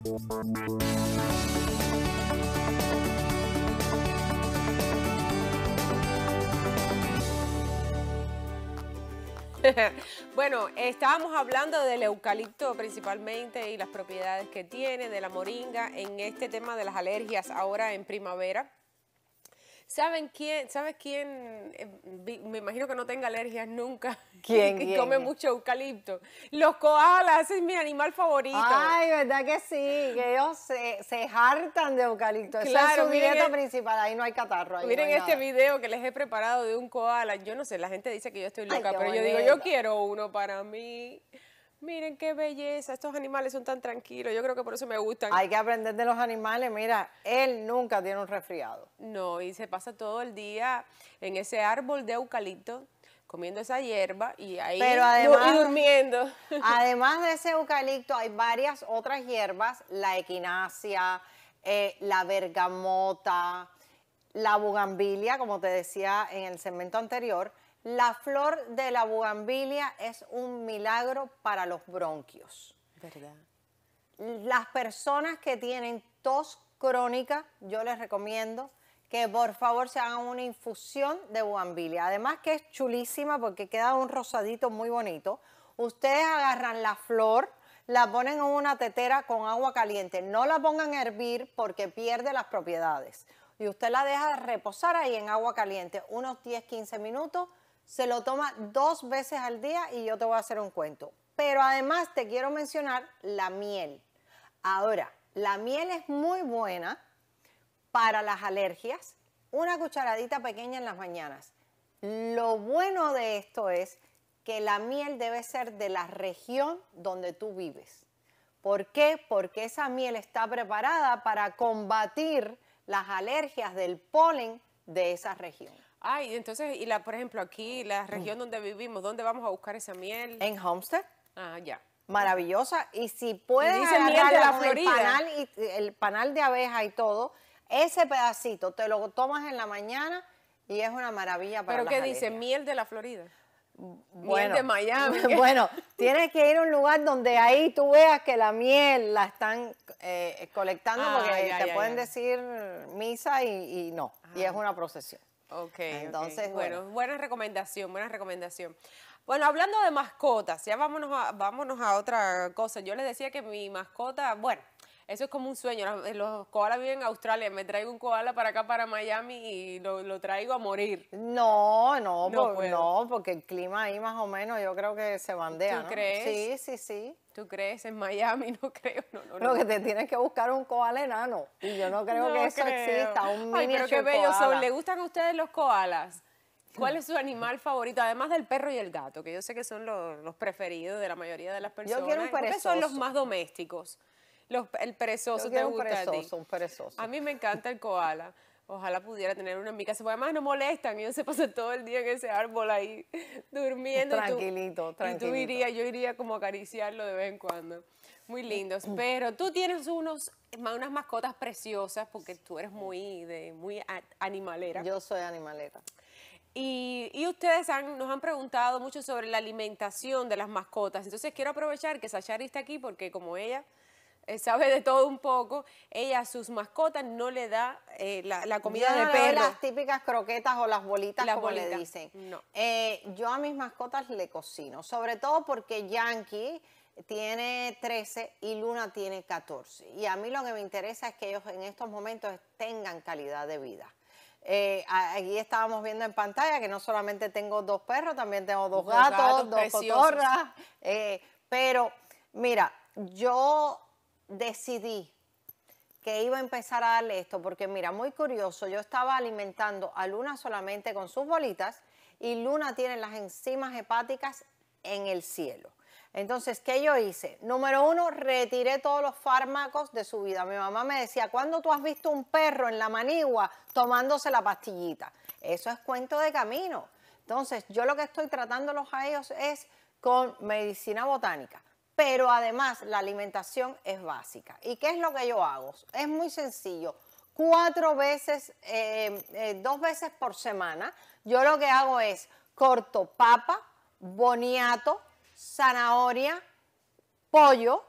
Bueno, estábamos hablando del eucalipto principalmente y las propiedades que tiene, de la moringa, en este tema de las alergias ahora en primavera. ¿Saben quién? ¿Sabes quién? Eh, me imagino que no tenga alergias nunca. ¿Quién? y come mucho eucalipto. Los koalas, es mi animal favorito. Ay, ¿verdad que sí? Que ellos se, se hartan de eucalipto. Esa es su dieta principal. Ahí no hay catarro. miren este video que les he preparado de un koala. Yo no sé, la gente dice que yo estoy loca, pero yo digo, yo quiero uno para mí. Miren qué belleza, estos animales son tan tranquilos, yo creo que por eso me gustan. Hay que aprender de los animales, mira, él nunca tiene un resfriado. No, y se pasa todo el día en ese árbol de eucalipto, comiendo esa hierba y ahí durmiendo. Además de ese eucalipto hay varias otras hierbas, la equinacia, eh, la bergamota, la bugambilia, como te decía en el segmento anterior, la flor de la bugambilia es un milagro para los bronquios. ¿Verdad? Las personas que tienen tos crónica, yo les recomiendo que por favor se hagan una infusión de bugambilia. Además que es chulísima porque queda un rosadito muy bonito. Ustedes agarran la flor, la ponen en una tetera con agua caliente. No la pongan a hervir porque pierde las propiedades. Y usted la deja reposar ahí en agua caliente unos 10-15 minutos se lo toma dos veces al día y yo te voy a hacer un cuento. Pero además te quiero mencionar la miel. Ahora, la miel es muy buena para las alergias, una cucharadita pequeña en las mañanas. Lo bueno de esto es que la miel debe ser de la región donde tú vives. ¿Por qué? Porque esa miel está preparada para combatir las alergias del polen de esa región. Ay, entonces, y la, por ejemplo, aquí, la mm. región donde vivimos, ¿dónde vamos a buscar esa miel? En Homestead. Ah, ya. Maravillosa. Y si puedes ir miel de la El, panal y, eh, el panal de abeja y todo, ese pedacito te lo tomas en la mañana y es una maravilla para ¿Pero qué dice? Miel de la Florida. Mm, miel de Miami. bueno, tienes que ir a un lugar donde ahí tú veas que la miel la están eh, colectando ah, porque te pueden decir misa y, no, y es una procesión. Ok. Entonces, Bueno, Buena recomendación, buena recomendación. Bueno, hablando de mascotas, ya vámonos a, vámonos a otra cosa. Yo les decía que mi mascota, bueno, eso es como un sueño. Eh, los, koalas viven en Australia. Me traigo un koala para acá, para Miami, y lo, traigo a morir. No, no, no, porque el clima ahí más o menos yo creo que se bandea. ¿Tú crees? Sí, sí, sí. ¿Tú crees? En Miami no creo. No, no, no. Lo que te tienes que buscar un koala enano. Y yo no creo que eso exista. Un Ay, pero qué bello, ¿Le gustan a ustedes los koalas? ¿Cuál es su animal favorito? Además del perro y el gato, que yo sé que son los, preferidos de la mayoría de las personas. Yo quiero un perezoso. ¿Qué son los más domésticos. Los, el perezoso te gusta perezoso, a perezosos. A mí me encanta el koala. Ojalá pudiera tener una en mi casa, además no molestan. Yo se pasan todo el día en ese árbol ahí, durmiendo. Tranquilito, tranquilito. Y tú irías, yo iría como acariciarlo de vez en cuando. Muy lindos. Pero tú tienes unos, unas mascotas preciosas, porque tú eres muy, de, muy animalera. Yo soy animalera. Y, y, ustedes nos han preguntado mucho sobre la alimentación de las mascotas. Entonces quiero aprovechar que Sachari está aquí porque como ella eh, sabe de todo un poco. Ella a sus mascotas no le da eh, la, comida de no las típicas croquetas o las bolitas, como le dicen. No. Eh, yo a mis mascotas le cocino, sobre todo porque Yankee tiene 13 y Luna tiene 14. Y a mí lo que me interesa es que ellos en estos momentos tengan calidad de vida. aquí estábamos viendo en pantalla que no solamente tengo dos perros, también tengo dos, gatos, dos pero mira, yo decidí que iba a empezar a darle esto, porque mira, muy curioso, yo estaba alimentando a Luna solamente con sus bolitas y Luna tiene las enzimas hepáticas en el cielo. Entonces, ¿qué yo hice? Número uno, retiré todos los fármacos de su vida. Mi mamá me decía, ¿cuándo tú has visto un perro en la manigua tomándose la pastillita? Eso es cuento de camino. Entonces, yo lo que estoy tratándolos a ellos es con medicina botánica pero además la alimentación es básica. ¿Y qué es lo que yo hago? Es muy sencillo. Cuatro veces, eh, eh, dos veces por semana, yo lo que hago es corto papa, boniato, zanahoria, pollo,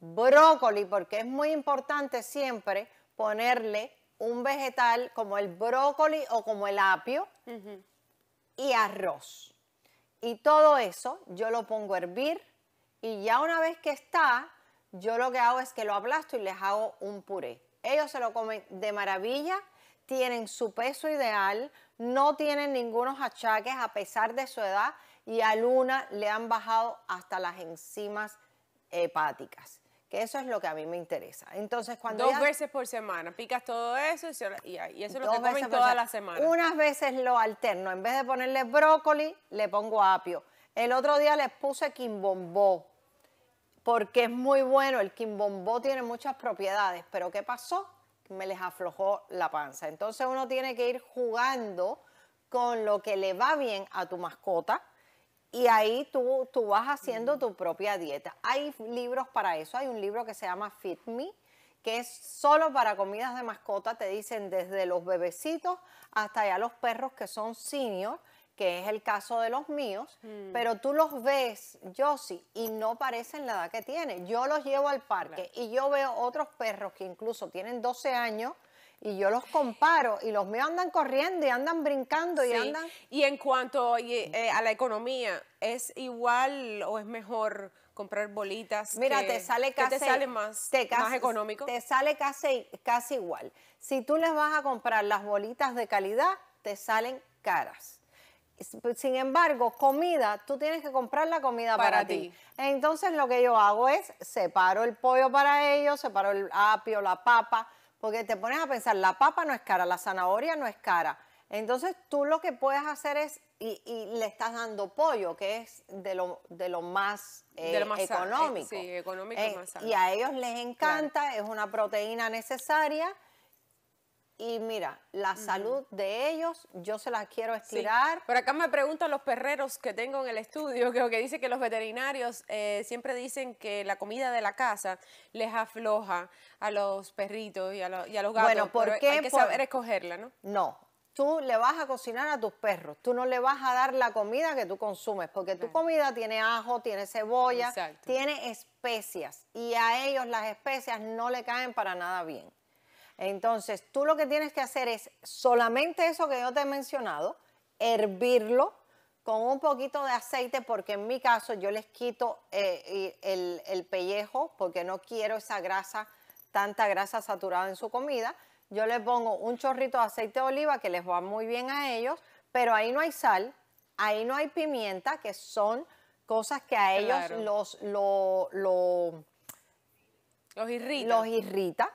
brócoli, porque es muy importante siempre ponerle un vegetal como el brócoli o como el apio y arroz. Y todo eso yo lo pongo a hervir y ya una vez que está, yo lo que hago es que lo aplasto y les hago un puré. Ellos se lo comen de maravilla, tienen su peso ideal, no tienen ningunos achaques a pesar de su edad y a Luna le han bajado hasta las enzimas hepáticas. Que eso es lo que a mí me interesa. Entonces, cuando. Dos veces por semana, picas todo eso y, eso es lo que comen toda la semana. Unas veces lo alterno, en vez de ponerle brócoli, le pongo apio. El otro día les puse quimbombó porque es muy bueno, el quimbombó tiene muchas propiedades, pero ¿qué pasó? Me les aflojó la panza. Entonces uno tiene que ir jugando con lo que le va bien a tu mascota y ahí tú, tú vas haciendo mm. tu propia dieta. Hay libros para eso, hay un libro que se llama Fit Me, que es solo para comidas de mascota, te dicen desde los bebecitos hasta ya los perros que son seniors que es el caso de los míos, mm. pero tú los ves, sí, y no parecen la edad que tienen. Yo los llevo al parque y yo veo otros perros que incluso tienen 12 años y yo los comparo y los míos andan corriendo y andan brincando y andan... Y en cuanto eh, a la economía, ¿es igual o es mejor comprar bolitas? Mira, te sale casi... sale más, económico? Te sale casi, casi igual. Si tú les vas a comprar las bolitas de calidad, te salen caras. Pues, sin embargo, comida, tú tienes que comprar la comida para, ti. Entonces lo que yo hago es separo el pollo para ellos, separo el apio, la papa, porque te pones a pensar, la papa no es cara, la zanahoria no es cara. Entonces tú lo que puedes hacer es, y, le estás dando pollo, que es de lo, de lo más, eh, eh, económico. y eh, a ellos les encanta, es una proteína necesaria y mira, la salud de ellos, yo se las quiero estirar. Por acá me preguntan los perreros que tengo en el estudio, que, que dice que los veterinarios eh, siempre dicen que la comida de la casa les afloja a los perritos y a, los gatos. Bueno, ¿por qué? Hay que saber escogerla, ¿no? No. Tú le vas a cocinar a tus perros, tú no le vas a dar la comida que tú consumes, porque tu comida tiene ajo, tiene cebolla, tiene especias, y a ellos las especias no le caen para nada bien. Entonces, tú lo que tienes que hacer es solamente eso que yo te he mencionado, hervirlo con un poquito de aceite, porque en mi caso yo les quito eh, el, pellejo, porque no quiero esa grasa, tanta grasa saturada en su comida. Yo les pongo un chorrito de aceite de oliva que les va muy bien a ellos, pero ahí no hay sal, ahí no hay pimienta, que son cosas que a ellos los, Los irrita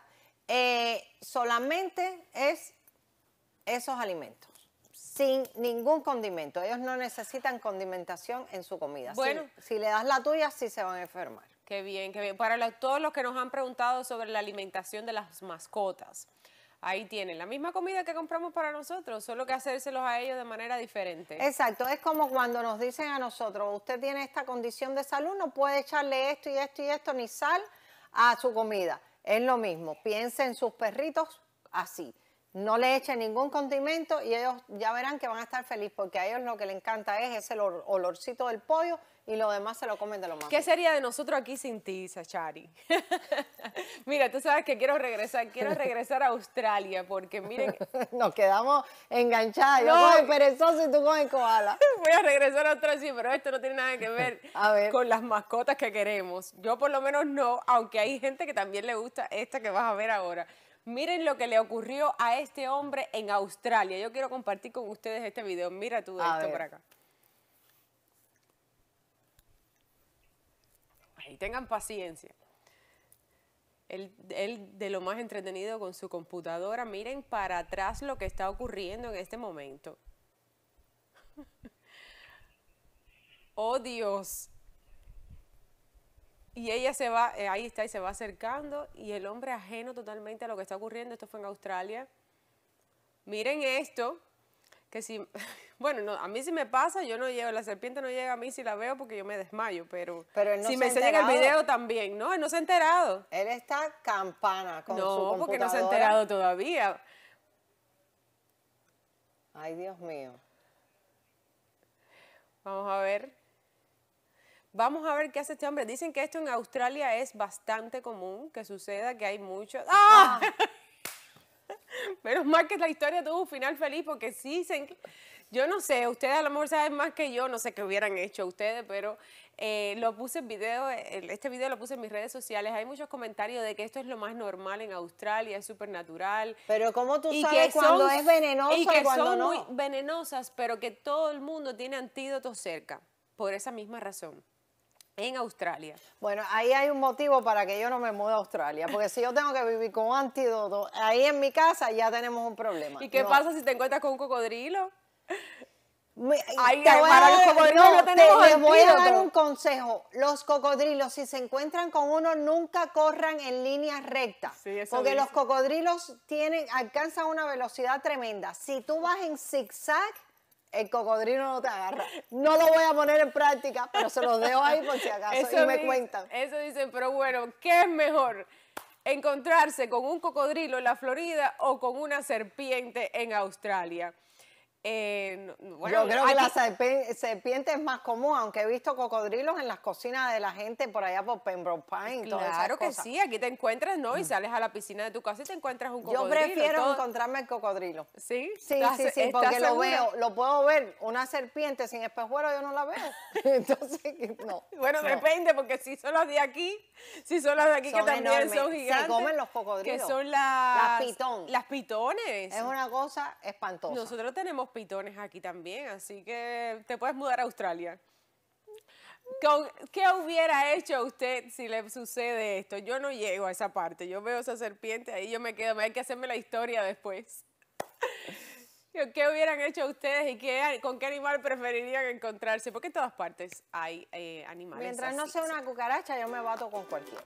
eh, solamente es esos alimentos, sin ningún condimento. Ellos no necesitan condimentación en su comida. Bueno, si, le das la tuya, sí se van a enfermar. Qué bien, qué bien. Para todos los que nos han preguntado sobre la alimentación de las mascotas, ahí tienen la misma comida que compramos para nosotros, solo que hacérselos a ellos de manera diferente. Exacto, es como cuando nos dicen a nosotros, usted tiene esta condición de salud, no puede echarle esto y esto y esto, ni sal a su comida. Es lo mismo, en sus perritos así no le echen ningún condimento y ellos ya verán que van a estar felices porque a ellos lo que les encanta es ese olorcito del pollo y lo demás se lo comen de lo más. ¿Qué sería de nosotros aquí sin ti, Sachari? Mira, tú sabes que quiero regresar, quiero regresar a Australia porque miren... Nos quedamos enganchados. yo perezoso y tú con el koala. Voy a regresar a Australia, pero esto no tiene nada que ver, ver con las mascotas que queremos. Yo por lo menos no, aunque hay gente que también le gusta esta que vas a ver ahora. Miren lo que le ocurrió a este hombre en Australia. Yo quiero compartir con ustedes este video. Mira tú esto por acá. Ahí tengan paciencia. Él, él, de lo más entretenido con su computadora. Miren para atrás lo que está ocurriendo en este momento. oh Dios. Y ella se va, eh, ahí está, y se va acercando, y el hombre ajeno totalmente a lo que está ocurriendo, esto fue en Australia. Miren esto, que si, bueno, a mí si me pasa, yo no llego, la serpiente no llega a mí si la veo porque yo me desmayo, pero, si me enseñan el video también, ¿no? Él no se ha enterado. Él está campana con su No, porque no se ha enterado todavía. Ay, Dios mío. Vamos a ver. Vamos a ver qué hace este hombre. Dicen que esto en Australia es bastante común, que suceda, que hay muchos. ¡Ah! ah. Menos mal que la historia tuvo un final feliz, porque sí, yo no sé, ustedes a lo mejor saben más que yo, no sé qué hubieran hecho ustedes, pero eh, lo puse en video, este video lo puse en mis redes sociales. Hay muchos comentarios de que esto es lo más normal en Australia, es súper natural. Pero ¿cómo tú sabes que es venenoso y son muy venenosas, pero que todo el mundo tiene antídotos cerca, por esa misma razón en Australia. Bueno, ahí hay un motivo para que yo no me mueva a Australia, porque si yo tengo que vivir con antídoto, ahí en mi casa ya tenemos un problema. ¿Y qué pasa si te encuentras con un cocodrilo? para los cocodrilos les voy a dar un consejo. Los cocodrilos, si se encuentran con uno, nunca corran en línea recta. porque los cocodrilos tienen, alcanzan una velocidad tremenda. Si tú vas en zigzag, el cocodrilo no te agarra. No lo voy a poner en práctica, pero se los dejo ahí por si acaso eso y me cuentan. Eso dicen, pero bueno, ¿qué es mejor? ¿Encontrarse con un cocodrilo en la Florida o con una serpiente en Australia? Eh, Yo creo que la serpiente, es más común, aunque he visto cocodrilos en las cocinas de la gente por allá por Pembroke Pine. Claro que sí, aquí te encuentras, ¿no? Y mm. sales a la piscina de tu casa y te encuentras un cocodrilo. Yo prefiero encontrarme el cocodrilo. ¿Sí? Sí, sí, sí, porque lo veo, lo puedo ver. Una serpiente sin espejuelo yo no la veo. Entonces, no. bueno, depende, porque si son las de aquí, si son las de aquí que también son gigantes. Se comen los cocodrilos. Que son las... Las Las pitones. Es una cosa espantosa. Nosotros tenemos pitones aquí también, así que te puedes mudar a Australia. ¿Qué hubiera hecho usted si le sucede esto? Yo no llego a esa parte, yo veo esa serpiente ahí, yo me quedo, hay que hacerme la historia después. ¿Qué hubieran hecho ustedes y qué, con qué animal preferirían encontrarse? Porque en todas partes hay eh, animales. Mientras no sea una cucaracha, yo me bato con cualquiera.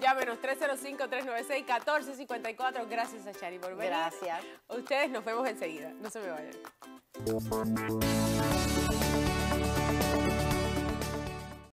Llámenos 305-396-1454. Gracias a Chari por venir. Gracias. Ustedes nos vemos enseguida. No se me vayan.